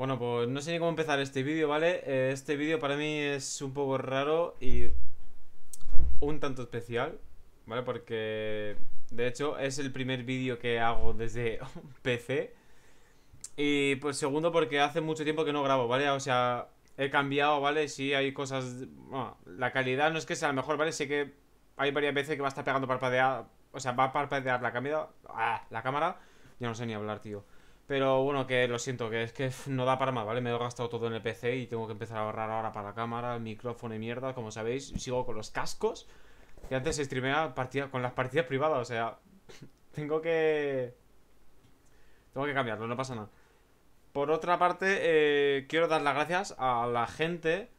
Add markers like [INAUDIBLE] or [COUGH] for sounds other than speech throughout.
Bueno, pues no sé ni cómo empezar este vídeo, ¿vale? Eh, este vídeo para mí es un poco raro y un tanto especial, ¿vale? Porque de hecho es el primer vídeo que hago desde [LAUGHS] PC. Y pues segundo porque hace mucho tiempo que no grabo, ¿vale? O sea, he cambiado, ¿vale? Sí hay cosas... la calidad no es que sea la mejor, ¿vale? Sé que hay varias veces que va a estar pegando parpadear... O sea, va a parpadear la cámara... Ah, la cámara... Ya no sé ni hablar, tío. Pero bueno, que lo siento, que es que no da para más, ¿vale? Me he gastado todo en el PC y tengo que empezar a ahorrar ahora para la cámara, el micrófono y mierda, como sabéis. Sigo con los cascos. Y antes se streamea partida, con las partidas privadas, o sea... [LAUGHS] tengo que... Tengo que cambiarlo, no pasa nada. Por otra parte, eh, quiero dar las gracias a la gente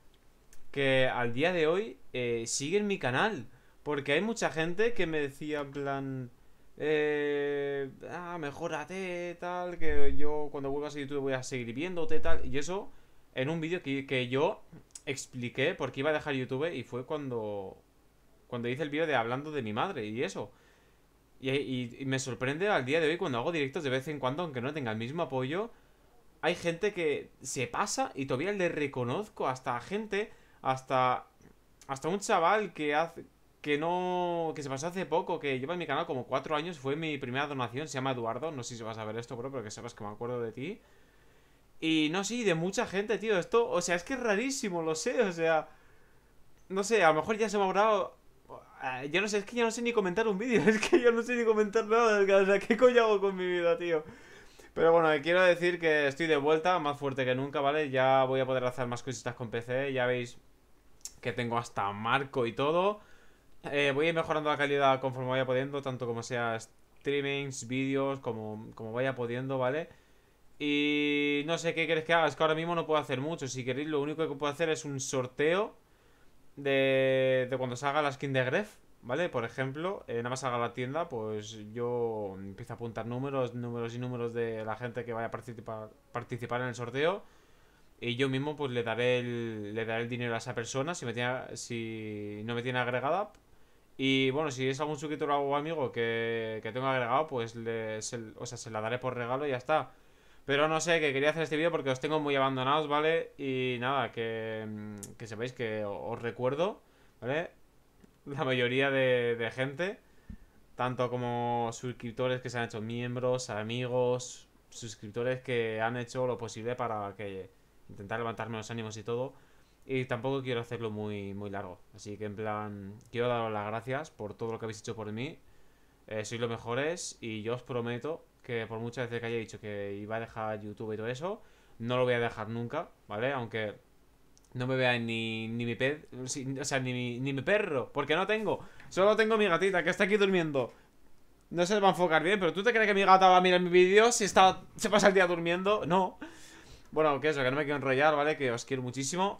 que al día de hoy eh, sigue en mi canal. Porque hay mucha gente que me decía, en plan eh, ah, mejorate, tal, que yo cuando vuelvas a YouTube voy a seguir viéndote, tal. Y eso en un vídeo que, yo expliqué por qué iba a dejar YouTube y fue cuando, cuando hice el vídeo de hablando de mi madre y eso. Y, y, me sorprende al día de hoy cuando hago directos de vez en cuando, aunque no tenga el mismo apoyo, hay gente que se pasa y todavía le reconozco hasta gente, hasta, hasta un chaval que hace que no. que se pasó hace poco, que lleva en mi canal como cuatro años, fue mi primera donación, se llama Eduardo, no sé si vas a ver esto, bro, pero que sepas que me acuerdo de ti. Y no, sí, de mucha gente, tío, esto, o sea, es que es rarísimo, lo sé, o sea. No sé, a lo mejor ya se me ha borrado eh, Yo no sé, es que ya no sé ni comentar un vídeo, [LAUGHS] es que yo no sé ni comentar nada, o sea, ¿qué coño hago con mi vida, tío? Pero bueno, eh, quiero decir que estoy de vuelta, más fuerte que nunca, ¿vale? Ya voy a poder hacer más cositas con PC, ya veis que tengo hasta marco y todo. Eh, voy a ir mejorando la calidad conforme vaya pudiendo, tanto como sea streamings, vídeos, como, vaya pudiendo, ¿vale? Y no sé qué queréis que haga, es que ahora mismo no puedo hacer mucho. Si queréis, lo único que puedo hacer es un sorteo de, de cuando salga la skin de Gref, ¿vale? Por ejemplo, eh, nada más salga la tienda, pues yo empiezo a apuntar números, números y números de la gente que vaya a participar, participar en el sorteo. Y yo mismo pues le daré el, le daré el dinero a esa persona si, me tiene, si no me tiene agregada, y bueno, si es algún suscriptor o amigo que, que tengo agregado, pues le, se, o sea, se la daré por regalo y ya está. Pero no sé, que quería hacer este vídeo porque os tengo muy abandonados, ¿vale? Y nada, que, mm, que sepáis que os recuerdo, ¿vale? La mayoría de, de gente, tanto como suscriptores que se han hecho miembros, amigos, suscriptores que han hecho lo posible para que intentar levantarme los ánimos y todo. Y tampoco quiero hacerlo muy, muy largo. Así que en plan, quiero daros las gracias por todo lo que habéis hecho por mí. Eh, sois los mejores y yo os prometo que por muchas veces que haya dicho que iba a dejar YouTube y todo eso, no lo voy a dejar nunca, ¿vale? Aunque no me vea ni, ni mi ped, o sea, ni mi, perro, porque no tengo. Solo tengo mi gatita que está aquí durmiendo. No se va a enfocar bien, pero ¿tú te crees que mi gata va a mirar mi vídeo si está, se pasa el día durmiendo? No. Bueno, que eso, que no me quiero enrollar, ¿vale? Que os quiero muchísimo.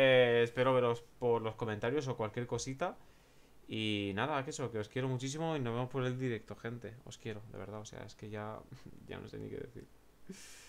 Eh, espero veros por los comentarios o cualquier cosita. Y nada, que eso, que os quiero muchísimo y nos vemos por el directo, gente. Os quiero, de verdad. O sea, es que ya, [LAUGHS] ya no sé ni qué decir.